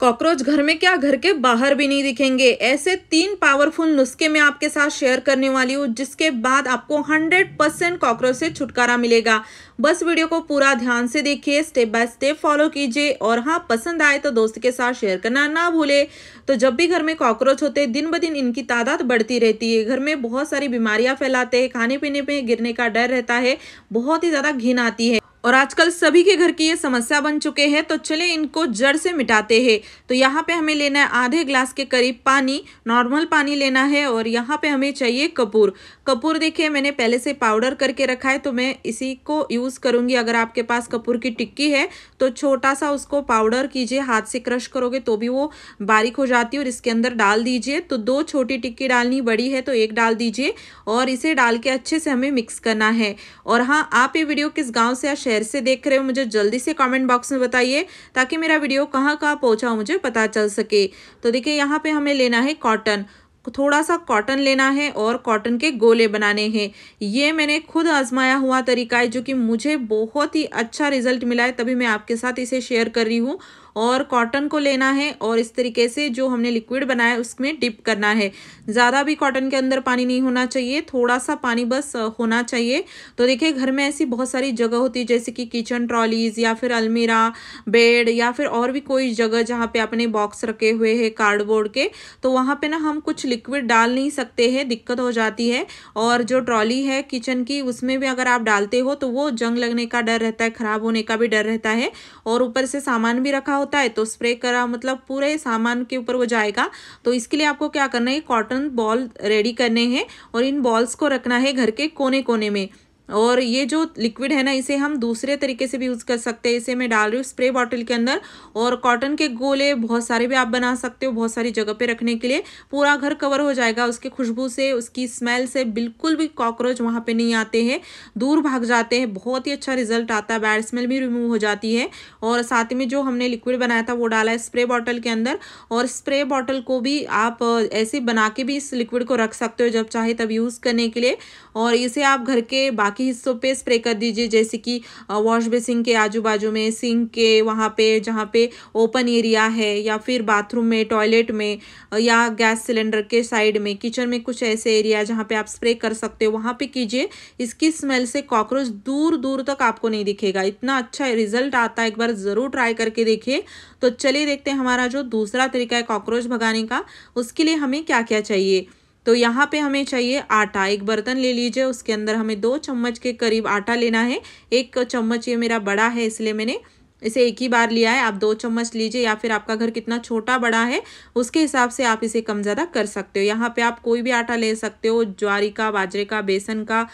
cockroach घर में क्या घर के बाहर भी नहीं दिखेंगे ऐसे तीन पावरफुल नुस्खे मैं आपके साथ शेयर करने वाली हूँ जिसके बाद आपको 100 परसेंट कॉकरोच से छुटकारा मिलेगा बस वीडियो को पूरा ध्यान से देखिए स्टेप बाय स्टेप फॉलो कीजिए और हाँ पसंद आए तो दोस्त के साथ शेयर करना ना भूले तो जब भी घर में कॉकरोच होते दिन ब दिन इनकी तादाद बढ़ती रहती है घर में बहुत सारी बीमारियाँ फैलाते हैं खाने पीने में गिरने का डर रहता है बहुत ही ज़्यादा घिन आती है और आजकल सभी के घर की ये समस्या बन चुके हैं तो चले इनको जड़ से मिटाते हैं तो यहाँ पे हमें लेना है आधे ग्लास के करीब पानी नॉर्मल पानी लेना है और यहाँ पे हमें चाहिए कपूर कपूर देखिए मैंने पहले से पाउडर करके रखा है तो मैं इसी को यूज़ करूँगी अगर आपके पास कपूर की टिक्की है तो छोटा सा उसको पाउडर कीजिए हाथ से क्रश करोगे तो भी वो बारीक हो जाती है और इसके अंदर डाल दीजिए तो दो छोटी टिक्की डालनी बड़ी है तो एक डाल दीजिए और इसे डाल के अच्छे से हमें मिक्स करना है और हाँ आप ये वीडियो किस गाँव से या शहर से देख रहे हो मुझे जल्दी से कमेंट बॉक्स में बताइए ताकि मेरा वीडियो कहाँ कहाँ पहुँचा मुझे पता चल सके तो देखिए यहाँ पे हमें लेना है कॉटन थोड़ा सा कॉटन लेना है और कॉटन के गोले बनाने हैं ये मैंने खुद आजमाया हुआ तरीका है जो कि मुझे बहुत ही अच्छा रिजल्ट मिला है तभी मैं आपके साथ इसे शेयर कर रही हूँ और कॉटन को लेना है और इस तरीके से जो हमने लिक्विड बनाया उसमें डिप करना है ज़्यादा भी कॉटन के अंदर पानी नहीं होना चाहिए थोड़ा सा पानी बस होना चाहिए तो देखिए घर में ऐसी बहुत सारी जगह होती है जैसे कि किचन ट्रॉलीज या फिर अलमीरा बेड या फिर और भी कोई जगह जहाँ पे आपने बॉक्स रखे हुए हैं कार्डबोर्ड के तो वहाँ पर ना हम कुछ लिक्विड डाल नहीं सकते हैं दिक्कत हो जाती है और जो ट्रॉली है किचन की उसमें भी अगर आप डालते हो तो वो जंग लगने का डर रहता है ख़राब होने का भी डर रहता है और ऊपर से सामान भी रखा होता है तो स्प्रे करा मतलब पूरे सामान के ऊपर वो जाएगा तो इसके लिए आपको क्या करना है कॉटन बॉल रेडी करने हैं और इन बॉल्स को रखना है घर के कोने कोने में और ये जो लिक्विड है ना इसे हम दूसरे तरीके से भी यूज़ कर सकते हैं इसे मैं डाल रही हूँ स्प्रे बॉटल के अंदर और कॉटन के गोले बहुत सारे भी आप बना सकते हो बहुत सारी जगह पे रखने के लिए पूरा घर कवर हो जाएगा उसकी खुशबू से उसकी स्मेल से बिल्कुल भी कॉकरोच वहाँ पर नहीं आते हैं दूर भाग जाते हैं बहुत ही अच्छा रिजल्ट आता है बैड स्मेल भी रिमूव हो जाती है और साथ में जो हमने लिक्विड बनाया था वो डाला है स्प्रे बॉटल के अंदर और स्प्रे बॉटल को भी आप ऐसे बना के भी इस लिक्विड को रख सकते हो जब चाहे तब यूज़ करने के लिए और इसे आप घर के बाकी बाकी हिस्सों पे स्प्रे कर दीजिए जैसे कि वॉश बेसिन के आजू बाजू में सिंक के वहाँ पे जहाँ पे ओपन एरिया है या फिर बाथरूम में टॉयलेट में या गैस सिलेंडर के साइड में किचन में कुछ ऐसे एरिया जहाँ पे आप स्प्रे कर सकते हो वहाँ पे कीजिए इसकी स्मेल से कॉकरोच दूर दूर तक आपको नहीं दिखेगा इतना अच्छा रिजल्ट आता है एक बार ज़रूर ट्राई करके देखिए तो चलिए देखते हैं हमारा जो दूसरा तरीका है कॉकरोच भगाने का उसके लिए हमें क्या क्या चाहिए तो यहाँ पे हमें चाहिए आटा एक बर्तन ले लीजिए उसके अंदर हमें दो चम्मच के करीब आटा लेना है एक चम्मच ये मेरा बड़ा है इसलिए मैंने इसे एक ही बार लिया है आप दो चम्मच लीजिए या फिर आपका घर कितना छोटा बड़ा है उसके हिसाब से आप इसे कम ज़्यादा कर सकते हो यहाँ पे आप कोई भी आटा ले सकते हो ज्वारी का बाजरे का बेसन का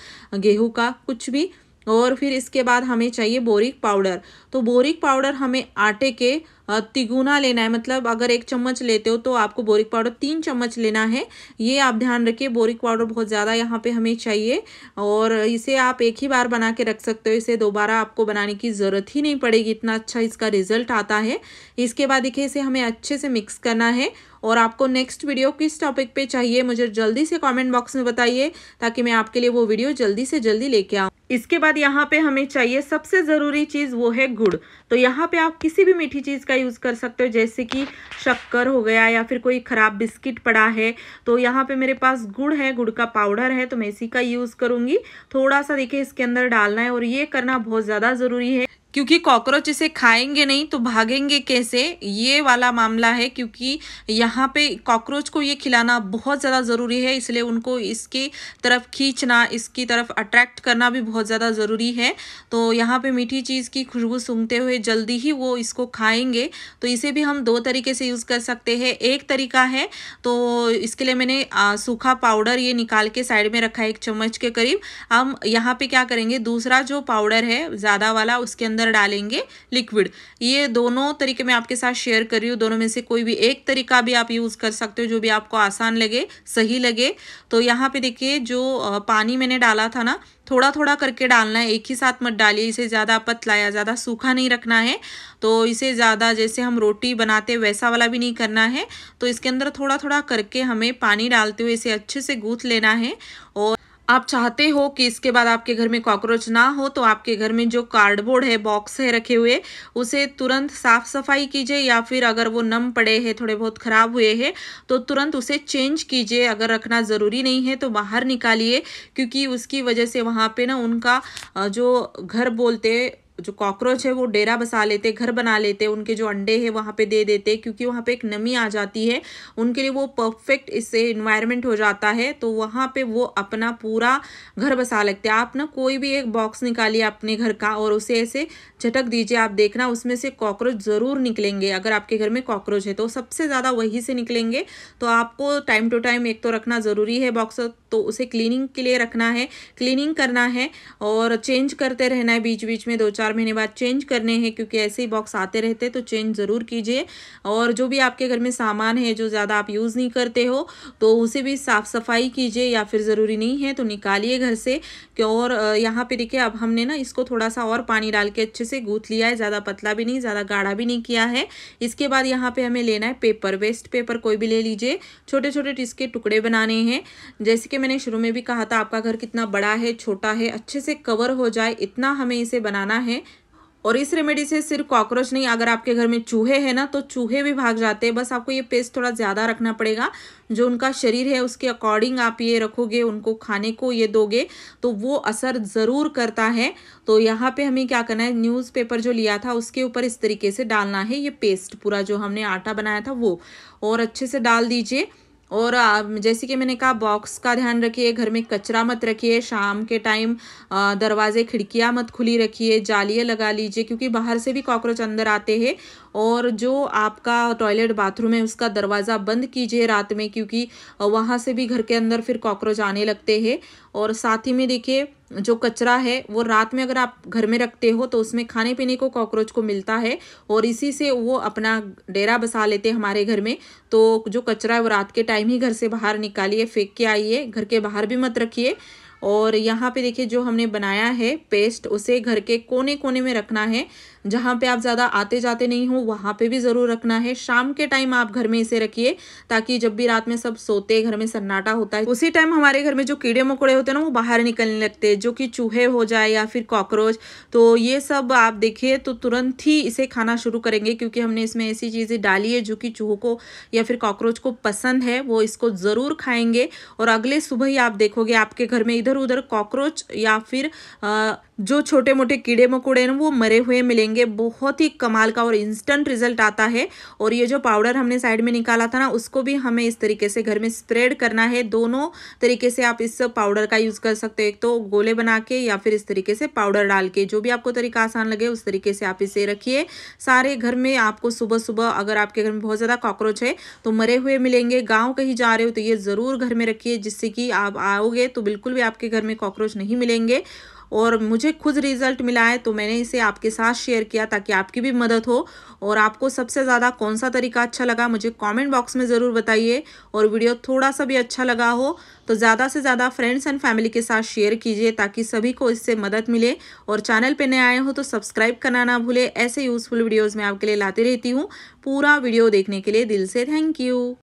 गेहूं का कुछ भी और फिर इसके बाद हमें चाहिए बोरिक पाउडर तो बोरिक पाउडर हमें आटे के तिगुना लेना है मतलब अगर एक चम्मच लेते हो तो आपको बोरिक पाउडर तीन चम्मच लेना है ये आप ध्यान रखिए बोरिक पाउडर बहुत ज़्यादा यहाँ पे हमें चाहिए और इसे आप एक ही बार बना के रख सकते हो इसे दोबारा आपको बनाने की ज़रूरत ही नहीं पड़ेगी इतना अच्छा इसका रिजल्ट आता है इसके बाद देखिए इसे हमें अच्छे से मिक्स करना है और आपको नेक्स्ट वीडियो किस टॉपिक पे चाहिए मुझे जल्दी से कमेंट बॉक्स में बताइए ताकि मैं आपके लिए वो वीडियो जल्दी से जल्दी लेके आऊँ इसके बाद यहाँ पे हमें चाहिए सबसे ज़रूरी चीज़ वो है गुड़ तो यहाँ पे आप किसी भी मीठी चीज़ का यूज़ कर सकते हो जैसे कि शक्कर हो गया या फिर कोई ख़राब बिस्किट पड़ा है तो यहाँ पे मेरे पास गुड़ है गुड़ का पाउडर है तो मैं इसी का यूज़ करूँगी थोड़ा सा देखिए इसके अंदर डालना है और ये करना बहुत ज़्यादा ज़रूरी है क्योंकि कॉकरोच इसे खाएंगे नहीं तो भागेंगे कैसे ये वाला मामला है क्योंकि यहाँ पे कॉकरोच को ये खिलाना बहुत ज़्यादा ज़रूरी है इसलिए उनको इसकी तरफ खींचना इसकी तरफ अट्रैक्ट करना भी बहुत ज़्यादा ज़रूरी है तो यहाँ पे मीठी चीज़ की खुशबू सूंघते हुए जल्दी ही वो इसको खाएंगे तो इसे भी हम दो तरीके से यूज़ कर सकते हैं एक तरीका है तो इसके लिए मैंने सूखा पाउडर ये निकाल के साइड में रखा है एक चम्मच के करीब हम यहाँ पर क्या करेंगे दूसरा जो पाउडर है ज़्यादा वाला उसके अंदर अंदर डालेंगे लिक्विड ये दोनों तरीके मैं आपके साथ शेयर कर रही हूँ दोनों में से कोई भी एक तरीका भी आप यूज़ कर सकते हो जो भी आपको आसान लगे सही लगे तो यहाँ पे देखिए जो पानी मैंने डाला था ना थोड़ा थोड़ा करके डालना है एक ही साथ मत डालिए इसे ज़्यादा पतला या ज़्यादा सूखा नहीं रखना है तो इसे ज़्यादा जैसे हम रोटी बनाते वैसा वाला भी नहीं करना है तो इसके अंदर थोड़ा थोड़ा करके हमें पानी डालते हुए इसे अच्छे से गूँथ लेना है और आप चाहते हो कि इसके बाद आपके घर में कॉकरोच ना हो तो आपके घर में जो कार्डबोर्ड है बॉक्स है रखे हुए उसे तुरंत साफ़ सफाई कीजिए या फिर अगर वो नम पड़े हैं थोड़े बहुत ख़राब हुए हैं तो तुरंत उसे चेंज कीजिए अगर रखना ज़रूरी नहीं है तो बाहर निकालिए क्योंकि उसकी वजह से वहाँ पे ना उनका जो घर बोलते जो कॉकरोच है वो डेरा बसा लेते घर बना लेते उनके जो अंडे हैं वहाँ पे दे देते क्योंकि वहाँ पे एक नमी आ जाती है उनके लिए वो परफेक्ट इससे इन्वायरमेंट हो जाता है तो वहाँ पे वो अपना पूरा घर बसा लगते आप ना कोई भी एक बॉक्स निकालिए अपने घर का और उसे ऐसे झटक दीजिए आप देखना उसमें से कॉकरोच ज़रूर निकलेंगे अगर आपके घर में कॉकरोच है तो सबसे ज़्यादा वहीं से निकलेंगे तो आपको टाइम टू टाइम एक तो रखना ज़रूरी है बॉक्स तो उसे क्लीनिंग के लिए रखना है क्लीनिंग करना है और चेंज करते रहना है बीच बीच में दो चार चार महीने बाद चेंज करने हैं क्योंकि ऐसे ही बॉक्स आते रहते तो चेंज ज़रूर कीजिए और जो भी आपके घर में सामान है जो ज़्यादा आप यूज़ नहीं करते हो तो उसे भी साफ़ सफाई कीजिए या फिर ज़रूरी नहीं है तो निकालिए घर से और यहाँ पे देखिए अब हमने ना इसको थोड़ा सा और पानी डाल के अच्छे से गूँथ लिया है ज़्यादा पतला भी नहीं ज़्यादा गाढ़ा भी नहीं किया है इसके बाद यहाँ पे हमें लेना है पेपर वेस्ट पेपर कोई भी ले लीजिए छोटे छोटे इसके टुकड़े बनाने हैं जैसे कि मैंने शुरू में भी कहा था आपका घर कितना बड़ा है छोटा है अच्छे से कवर हो जाए इतना हमें इसे बनाना है और इस रेमेडी से सिर्फ कॉकरोच नहीं अगर आपके घर में चूहे हैं ना तो चूहे भी भाग जाते हैं बस आपको ये पेस्ट थोड़ा ज़्यादा रखना पड़ेगा जो उनका शरीर है उसके अकॉर्डिंग आप ये रखोगे उनको खाने को ये दोगे तो वो असर ज़रूर करता है तो यहाँ पे हमें क्या करना है न्यूज़पेपर जो लिया था उसके ऊपर इस तरीके से डालना है ये पेस्ट पूरा जो हमने आटा बनाया था वो और अच्छे से डाल दीजिए और जैसे कि मैंने कहा बॉक्स का ध्यान रखिए घर में कचरा मत रखिए शाम के टाइम दरवाजे खिड़कियाँ मत खुली रखिए जालियाँ लगा लीजिए क्योंकि बाहर से भी कॉकरोच अंदर आते हैं और जो आपका टॉयलेट बाथरूम है उसका दरवाज़ा बंद कीजिए रात में क्योंकि वहाँ से भी घर के अंदर फिर कॉकरोच आने लगते हैं और साथ ही में देखिए जो कचरा है वो रात में अगर आप घर में रखते हो तो उसमें खाने पीने को कॉकरोच को मिलता है और इसी से वो अपना डेरा बसा लेते हैं हमारे घर में तो जो कचरा है वो रात के टाइम ही घर से बाहर निकालिए फेंक के आइए घर के बाहर भी मत रखिए और यहाँ पे देखिए जो हमने बनाया है पेस्ट उसे घर के कोने कोने में रखना है जहाँ पे आप ज़्यादा आते जाते नहीं हो वहाँ पे भी ज़रूर रखना है शाम के टाइम आप घर में इसे रखिए ताकि जब भी रात में सब सोते घर में सन्नाटा होता है उसी टाइम हमारे घर में जो कीड़े मकोड़े होते हैं ना वो बाहर निकलने लगते हैं जो कि चूहे हो जाए या फिर कॉकरोच तो ये सब आप देखिए तो तुरंत ही इसे खाना शुरू करेंगे क्योंकि हमने इसमें ऐसी चीज़ें डाली है जो कि चूहों को या फिर कॉकरोच को पसंद है वो इसको ज़रूर खाएंगे और अगले सुबह ही आप देखोगे आपके घर में इधर उधर कॉकरोच या फिर जो छोटे मोटे कीड़े मकोड़े हैं वो मरे हुए मिलेंगे बहुत ही कमाल का और इंस्टेंट रिजल्ट आता है और ये जो पाउडर हमने साइड में निकाला था ना उसको भी हमें इस तरीके से घर में स्प्रेड करना है दोनों तरीके से आप इस पाउडर का यूज़ कर सकते हो एक तो गोले बना के या फिर इस तरीके से पाउडर डाल के जो भी आपको तरीका आसान लगे उस तरीके से आप इसे रखिए सारे घर में आपको सुबह सुबह अगर आपके घर में बहुत ज़्यादा कॉकरोच है तो मरे हुए मिलेंगे गाँव कहीं जा रहे हो तो ये ज़रूर घर में रखिए जिससे कि आप आओगे तो बिल्कुल भी आपके घर में कॉकरोच नहीं मिलेंगे और मुझे खुद रिज़ल्ट मिला है तो मैंने इसे आपके साथ शेयर किया ताकि आपकी भी मदद हो और आपको सबसे ज़्यादा कौन सा तरीका अच्छा लगा मुझे कमेंट बॉक्स में ज़रूर बताइए और वीडियो थोड़ा सा भी अच्छा लगा हो तो ज़्यादा से ज़्यादा फ्रेंड्स एंड फैमिली के साथ शेयर कीजिए ताकि सभी को इससे मदद मिले और चैनल पर नए आए हो तो सब्सक्राइब करना ना भूले ऐसे यूज़फुल वीडियोज़ मैं आपके लिए लाती रहती हूँ पूरा वीडियो देखने के लिए दिल से थैंक यू